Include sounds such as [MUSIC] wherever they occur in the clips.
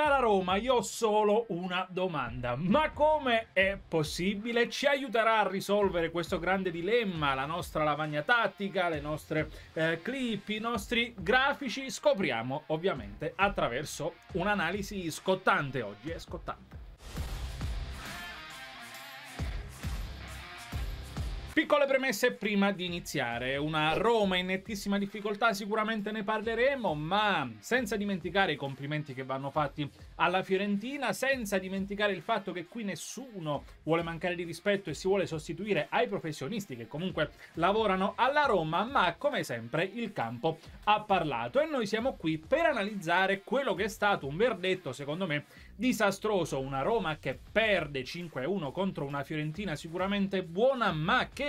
Cara Roma, io ho solo una domanda. Ma come è possibile? Ci aiuterà a risolvere questo grande dilemma la nostra lavagna tattica, le nostre eh, clip, i nostri grafici? Scopriamo ovviamente attraverso un'analisi scottante oggi. È scottante. Piccole premesse prima di iniziare. Una Roma in nettissima difficoltà, sicuramente ne parleremo, ma senza dimenticare i complimenti che vanno fatti alla Fiorentina, senza dimenticare il fatto che qui nessuno vuole mancare di rispetto e si vuole sostituire ai professionisti che comunque lavorano alla Roma, ma come sempre il campo ha parlato e noi siamo qui per analizzare quello che è stato un verdetto, secondo me, disastroso. Una Roma che perde 5-1 contro una Fiorentina sicuramente buona, ma che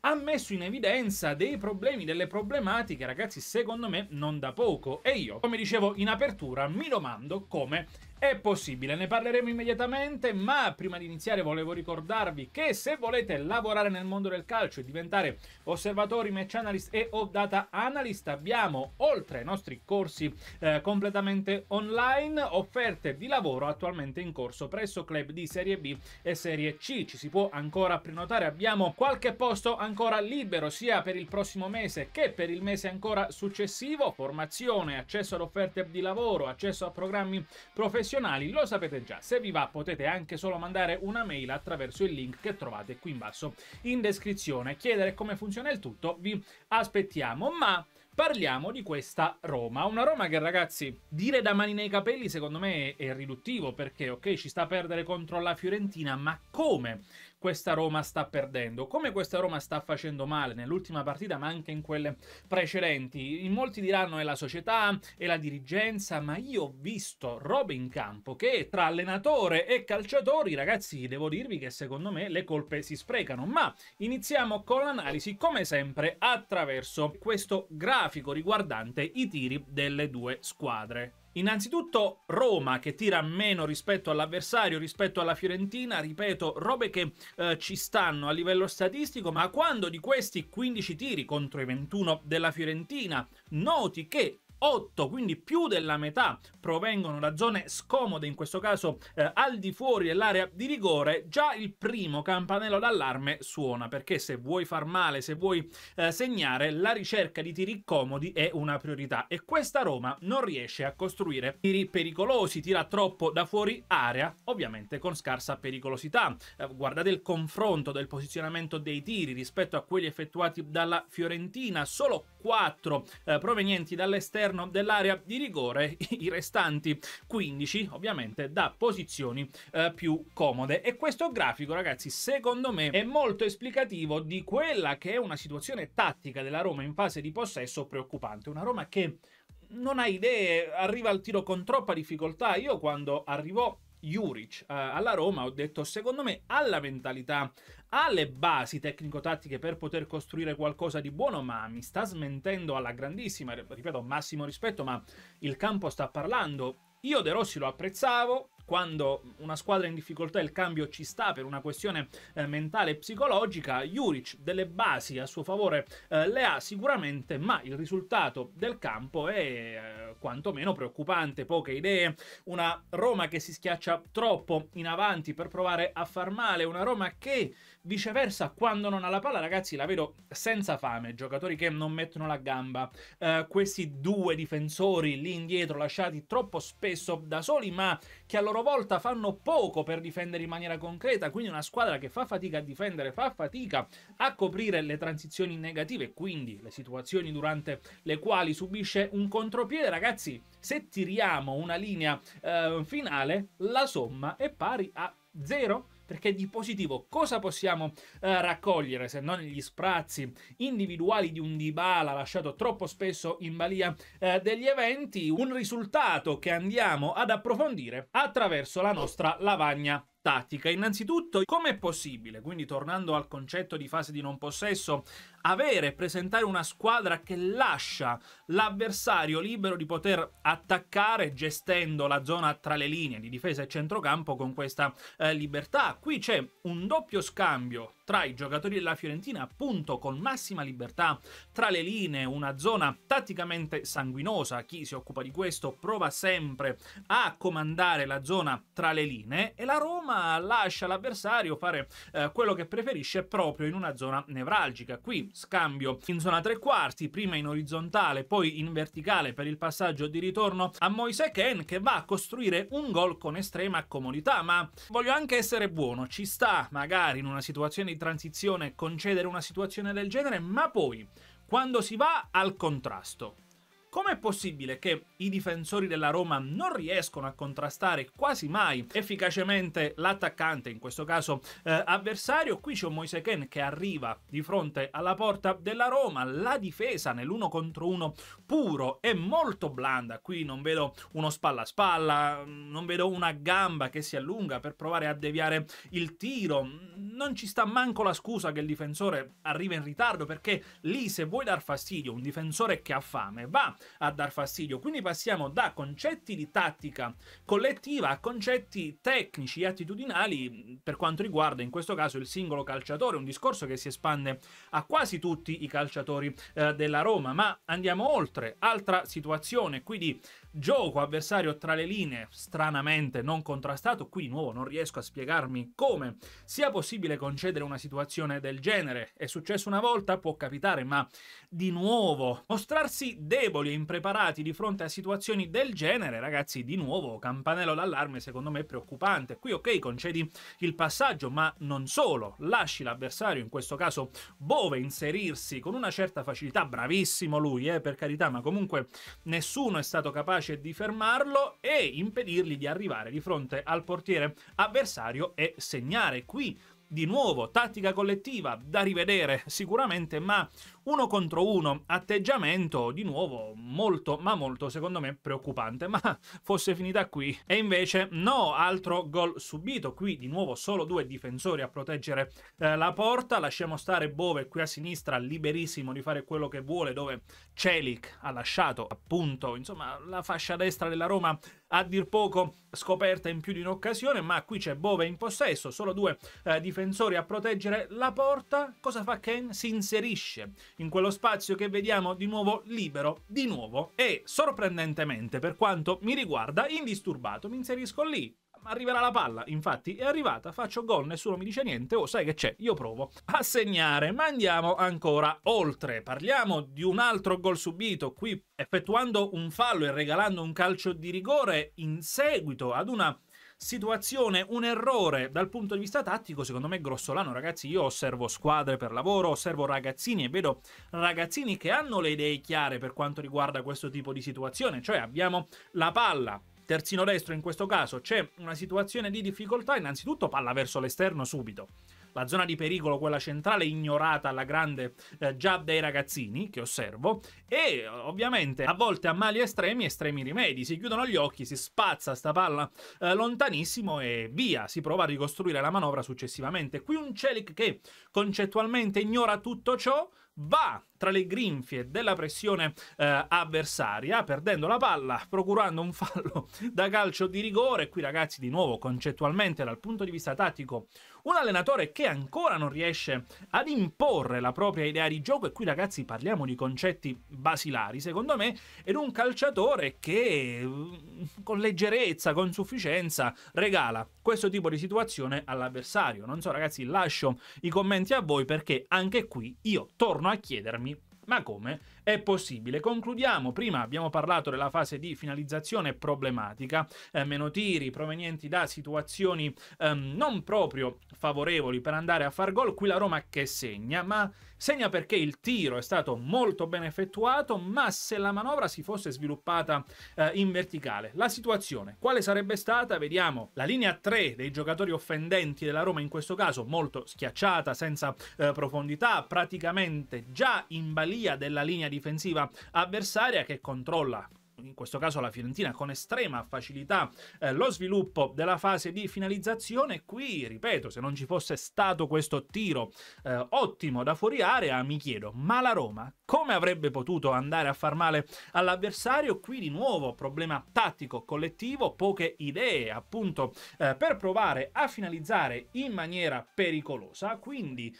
ha messo in evidenza dei problemi, delle problematiche, ragazzi, secondo me non da poco. E io, come dicevo in apertura, mi domando come è possibile. Ne parleremo immediatamente, ma prima di iniziare volevo ricordarvi che se volete lavorare nel mondo del calcio e diventare osservatori, match analyst e o data analyst, abbiamo oltre ai nostri corsi eh, completamente online offerte di lavoro attualmente in corso presso club di Serie B e Serie C. Ci si può ancora prenotare, abbiamo qualche posto ancora libero sia per il prossimo mese che per il mese ancora successivo. Formazione, accesso ad offerte di lavoro, accesso a programmi professionali professionali lo sapete già, se vi va potete anche solo mandare una mail attraverso il link che trovate qui in basso in descrizione, chiedere come funziona il tutto, vi aspettiamo, ma parliamo di questa Roma. Una Roma che, ragazzi, dire da mani nei capelli secondo me è riduttivo perché, ok, ci sta a perdere contro la Fiorentina, ma come? questa Roma sta perdendo, come questa Roma sta facendo male nell'ultima partita, ma anche in quelle precedenti. In molti diranno è la società, è la dirigenza, ma io ho visto robe in campo che tra allenatore e calciatori, ragazzi, devo dirvi che secondo me le colpe si sprecano. Ma iniziamo con l'analisi, come sempre, attraverso questo grafico riguardante i tiri delle due squadre. Innanzitutto Roma che tira meno rispetto all'avversario, rispetto alla Fiorentina, ripeto, robe che eh, ci stanno a livello statistico, ma quando di questi 15 tiri contro i 21 della Fiorentina noti che 8, quindi più della metà provengono da zone scomode, in questo caso eh, al di fuori dell'area di rigore, già il primo campanello d'allarme suona, perché se vuoi far male, se vuoi eh, segnare, la ricerca di tiri comodi è una priorità e questa Roma non riesce a costruire tiri pericolosi, tira troppo da fuori area, ovviamente con scarsa pericolosità. Eh, guardate il confronto del posizionamento dei tiri rispetto a quelli effettuati dalla Fiorentina, solo 4 eh, provenienti dall'esterno all'interno dell'area di rigore i restanti 15 ovviamente da posizioni eh, più comode e questo grafico ragazzi secondo me è molto esplicativo di quella che è una situazione tattica della Roma in fase di possesso preoccupante una Roma che non ha idee, arriva al tiro con troppa difficoltà. Io quando arrivò Juric eh, alla Roma, ho detto secondo me ha la mentalità, ha le basi tecnico-tattiche per poter costruire qualcosa di buono, ma mi sta smentendo alla grandissima, ripeto, massimo rispetto, ma il campo sta parlando. Io De Rossi lo apprezzavo, quando una squadra in difficoltà il cambio ci sta per una questione eh, mentale e psicologica, Juric delle basi a suo favore eh, le ha sicuramente, ma il risultato del campo è eh, quantomeno preoccupante, poche idee, una Roma che si schiaccia troppo in avanti per provare a far male, una Roma che viceversa quando non ha la palla ragazzi la vedo senza fame, giocatori che non mettono la gamba, eh, questi due difensori lì indietro lasciati troppo spesso da soli ma che allora loro volta fanno poco per difendere in maniera concreta, quindi una squadra che fa fatica a difendere, fa fatica a coprire le transizioni negative, quindi le situazioni durante le quali subisce un contropiede, ragazzi, se tiriamo una linea eh, finale, la somma è pari a 0 perché di positivo cosa possiamo eh, raccogliere se non gli sprazzi individuali di un Dybala lasciato troppo spesso in balia eh, degli eventi, un risultato che andiamo ad approfondire attraverso la nostra lavagna tattica. Innanzitutto, come è possibile, quindi tornando al concetto di fase di non possesso, avere e presentare una squadra che lascia l'avversario libero di poter attaccare gestendo la zona tra le linee di difesa e centrocampo con questa eh, libertà? Qui c'è un doppio scambio tra i giocatori della Fiorentina, appunto con massima libertà tra le linee, una zona tatticamente sanguinosa. Chi si occupa di questo prova sempre a comandare la zona tra le linee e la Roma ma lascia l'avversario fare eh, quello che preferisce proprio in una zona nevralgica. Qui scambio in zona tre quarti, prima in orizzontale, poi in verticale per il passaggio di ritorno a Moise Ken che va a costruire un gol con estrema comodità, ma voglio anche essere buono, ci sta magari in una situazione di transizione concedere una situazione del genere, ma poi quando si va al contrasto Com'è possibile che i difensori della Roma non riescono a contrastare quasi mai efficacemente l'attaccante, in questo caso eh, avversario? Qui c'è un Moise Ken che arriva di fronte alla porta della Roma, la difesa nell'uno contro uno puro è molto blanda, qui non vedo uno spalla a spalla, non vedo una gamba che si allunga per provare a deviare il tiro, non ci sta manco la scusa che il difensore arriva in ritardo perché lì se vuoi dar fastidio a un difensore che ha fame va a dar fastidio. Quindi passiamo da concetti di tattica collettiva a concetti tecnici e attitudinali mm, per quanto riguarda in questo caso il singolo calciatore, un discorso che si espande a quasi tutti i calciatori eh, della Roma, ma andiamo oltre, altra situazione qui di gioco avversario tra le linee, stranamente non contrastato, qui di nuovo non riesco a spiegarmi come sia possibile concedere una situazione del genere, è successo una volta, può capitare, ma di nuovo mostrarsi deboli impreparati di fronte a situazioni del genere, ragazzi, di nuovo campanello d'allarme secondo me preoccupante. Qui ok, concedi il passaggio, ma non solo, lasci l'avversario, in questo caso Bove, inserirsi con una certa facilità, bravissimo lui, eh, per carità, ma comunque nessuno è stato capace di fermarlo e impedirgli di arrivare di fronte al portiere avversario e segnare. Qui di nuovo tattica collettiva da rivedere sicuramente, ma uno contro uno, atteggiamento di nuovo molto, ma molto secondo me preoccupante, ma fosse finita qui. E invece no, altro gol subito, qui di nuovo solo due difensori a proteggere eh, la porta, lasciamo stare Bove qui a sinistra liberissimo di fare quello che vuole, dove Celic ha lasciato appunto, insomma, la fascia destra della Roma a dir poco scoperta in più di un'occasione, ma qui c'è Bove in possesso, solo due eh, difensori a proteggere la porta. Cosa fa Ken? Si inserisce in quello spazio che vediamo di nuovo libero, di nuovo e sorprendentemente per quanto mi riguarda indisturbato, mi inserisco lì, arriverà la palla, infatti è arrivata, faccio gol, nessuno mi dice niente, oh sai che c'è, io provo a segnare, ma andiamo ancora oltre, parliamo di un altro gol subito, qui effettuando un fallo e regalando un calcio di rigore in seguito ad una situazione, un errore dal punto di vista tattico, secondo me grossolano, ragazzi. Io osservo squadre per lavoro, osservo ragazzini e vedo ragazzini che hanno le idee chiare per quanto riguarda questo tipo di situazione, cioè abbiamo la palla terzino destro in questo caso c'è una situazione di difficoltà, innanzitutto palla verso l'esterno subito. La zona di pericolo, quella centrale, ignorata alla grande eh, già dai ragazzini, che osservo, e ovviamente a volte a mali estremi, estremi rimedi. Si chiudono gli occhi, si spazza sta palla eh, lontanissimo e via. Si prova a ricostruire la manovra successivamente. Qui un Celic che concettualmente ignora tutto ciò, va tra le grinfie della pressione eh, avversaria, perdendo la palla, procurando un fallo [LAUGHS] da calcio di rigore. Qui, ragazzi, di nuovo, concettualmente, dal punto di vista tattico, un allenatore che ancora non riesce ad imporre la propria idea di gioco. E qui, ragazzi, parliamo di concetti basilari, secondo me, ed un calciatore che mm, con leggerezza, con sufficienza, regala questo tipo di situazione all'avversario. Non so, ragazzi, lascio i commenti a voi perché anche qui io torno torno a chiedermi ma come? È possibile. Concludiamo. Prima abbiamo parlato della fase di finalizzazione problematica, eh, meno tiri provenienti da situazioni ehm, non proprio favorevoli per andare a far gol. Qui la Roma che segna, ma segna perché il tiro è stato molto ben effettuato, ma se la manovra si fosse sviluppata eh, in verticale, la situazione quale sarebbe stata? Vediamo la linea 3 dei giocatori offendenti della Roma in questo caso, molto schiacciata, senza eh, profondità, praticamente già in balia della linea difensiva avversaria che controlla in questo caso la Fiorentina, con estrema facilità eh, lo sviluppo della fase di finalizzazione. Qui, ripeto, se non ci fosse stato questo tiro eh, ottimo da fuori area, mi chiedo, ma la Roma come avrebbe potuto andare a far male all'avversario? Qui di nuovo problema tattico collettivo, poche idee appunto eh, per provare a finalizzare in maniera pericolosa. Quindi...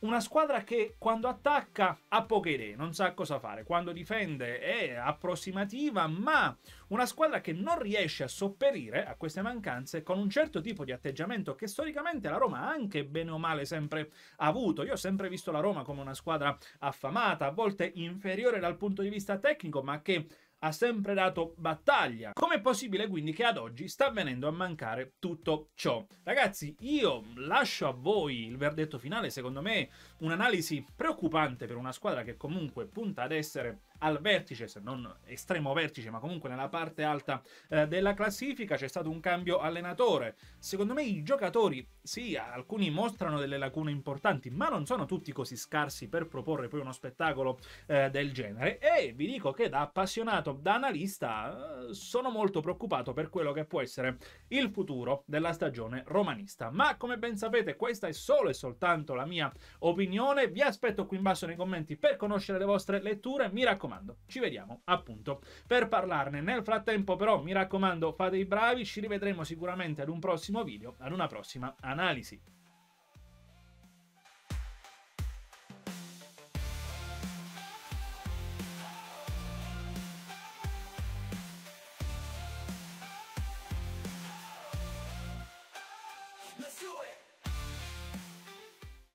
Una squadra che quando attacca ha poche idee, non sa cosa fare, quando difende è approssimativa, ma una squadra che non riesce a sopperire a queste mancanze con un certo tipo di atteggiamento che storicamente la Roma ha anche bene o male sempre avuto. Io ho sempre visto la Roma come una squadra affamata, a volte inferiore dal punto di vista tecnico, ma che ha sempre dato battaglia. Com'è possibile quindi che ad oggi sta venendo a mancare tutto ciò? Ragazzi, io lascio a voi il verdetto finale, secondo me un'analisi preoccupante per una squadra che comunque punta ad essere al vertice, se non estremo vertice, ma comunque nella parte alta eh, della classifica. C'è stato un cambio allenatore. Secondo me i giocatori, sì, alcuni mostrano delle lacune importanti, ma non sono tutti così scarsi per proporre poi uno spettacolo eh, del genere. E vi dico che da appassionato, da analista, eh, sono molto preoccupato per quello che può essere il futuro della stagione romanista. Ma come ben sapete, questa è solo e soltanto la mia opinione. Vi aspetto qui in basso nei commenti per conoscere le vostre letture. Mi raccomando raccomando, ci vediamo appunto per parlarne. Nel frattempo però, mi raccomando, fate i bravi, ci rivedremo sicuramente ad un prossimo video, ad una prossima analisi.